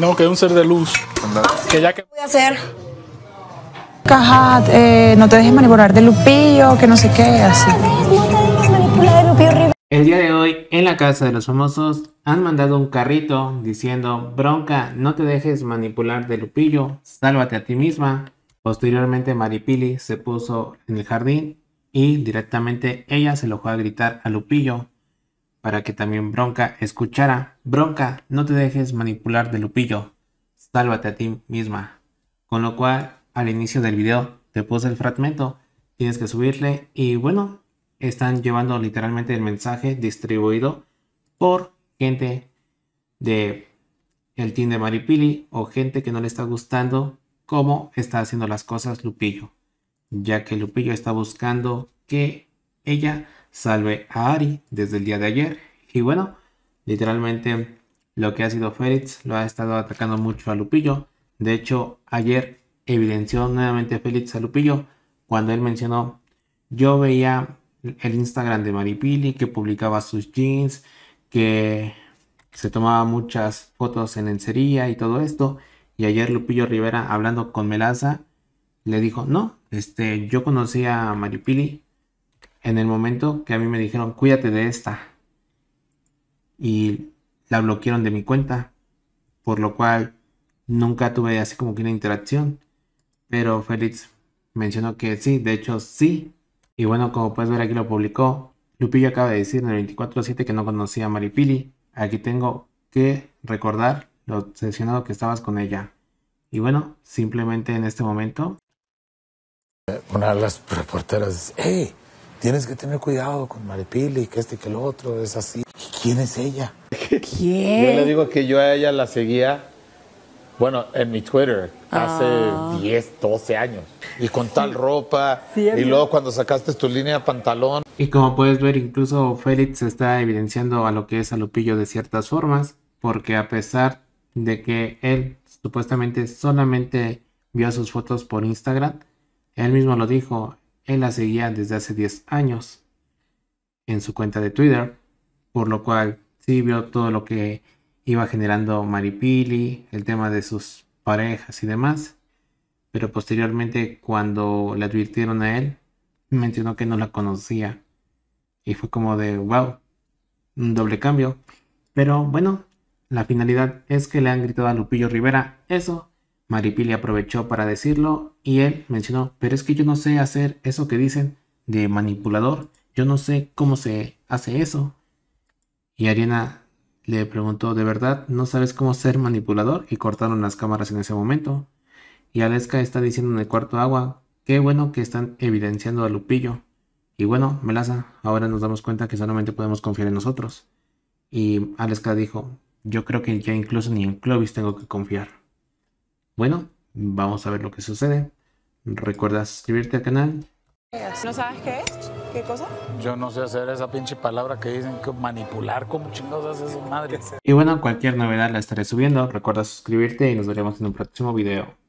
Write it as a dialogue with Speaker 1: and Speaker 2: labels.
Speaker 1: No, que es un ser de luz. Ah, que ya voy a hacer? Caja, eh, no te dejes manipular de Lupillo, que no sé qué, El día de hoy, en la casa de los famosos, han mandado un carrito diciendo, bronca, no te dejes manipular de Lupillo, sálvate a ti misma. Posteriormente, Maripili se puso en el jardín y directamente ella se lo fue a gritar a Lupillo, para que también Bronca escuchara. Bronca, no te dejes manipular de Lupillo, sálvate a ti misma. Con lo cual, al inicio del video, te puse el fragmento, tienes que subirle y bueno, están llevando literalmente el mensaje distribuido por gente de el team de Maripili o gente que no le está gustando cómo está haciendo las cosas Lupillo, ya que Lupillo está buscando que ella Salve a Ari desde el día de ayer. Y bueno, literalmente lo que ha sido Félix lo ha estado atacando mucho a Lupillo. De hecho, ayer evidenció nuevamente Félix a Lupillo cuando él mencionó, yo veía el Instagram de Maripili que publicaba sus jeans, que se tomaba muchas fotos en lencería y todo esto. Y ayer Lupillo Rivera hablando con Melaza le dijo, no, este, yo conocía a Maripili en el momento que a mí me dijeron, cuídate de esta. Y la bloquearon de mi cuenta, por lo cual nunca tuve así como que una interacción. Pero Félix mencionó que sí, de hecho sí. Y bueno, como puedes ver aquí lo publicó. Lupillo acaba de decir en el 24-7 que no conocía a Maripili. Aquí tengo que recordar lo obsesionado que estabas con ella. Y bueno, simplemente en este momento... Una de las reporteras, ¡hey! tienes que tener cuidado con Maripili, que este y que el otro, es así. ¿Quién es ella? ¿Quién? Yo le digo que yo a ella la seguía, bueno, en mi Twitter, hace 10, ah. 12 años. Y con tal ropa, y luego cuando sacaste tu línea de pantalón. Y como puedes ver, incluso Félix está evidenciando a lo que es a Lupillo de ciertas formas, porque a pesar de que él supuestamente solamente vio sus fotos por Instagram, él mismo lo dijo, él la seguía desde hace 10 años en su cuenta de Twitter, por lo cual sí vio todo lo que iba generando Maripili, el tema de sus parejas y demás, pero posteriormente cuando le advirtieron a él, mencionó que no la conocía y fue como de wow, un doble cambio. Pero bueno, la finalidad es que le han gritado a Lupillo Rivera eso Maripili aprovechó para decirlo y él mencionó, pero es que yo no sé hacer eso que dicen de manipulador, yo no sé cómo se hace eso. Y Ariana le preguntó, ¿de verdad no sabes cómo ser manipulador? Y cortaron las cámaras en ese momento. Y Aleska está diciendo en el cuarto agua, qué bueno que están evidenciando a Lupillo. Y bueno, Melaza, ahora nos damos cuenta que solamente podemos confiar en nosotros. Y Aleska dijo, yo creo que ya incluso ni en Clovis tengo que confiar. Bueno, vamos a ver lo que sucede. Recuerda suscribirte al canal. ¿No sabes qué es? ¿Qué cosa? Yo no sé hacer esa pinche palabra que dicen que manipular, como chingados un madre. Y bueno, cualquier novedad la estaré subiendo. Recuerda suscribirte y nos veremos en un próximo video.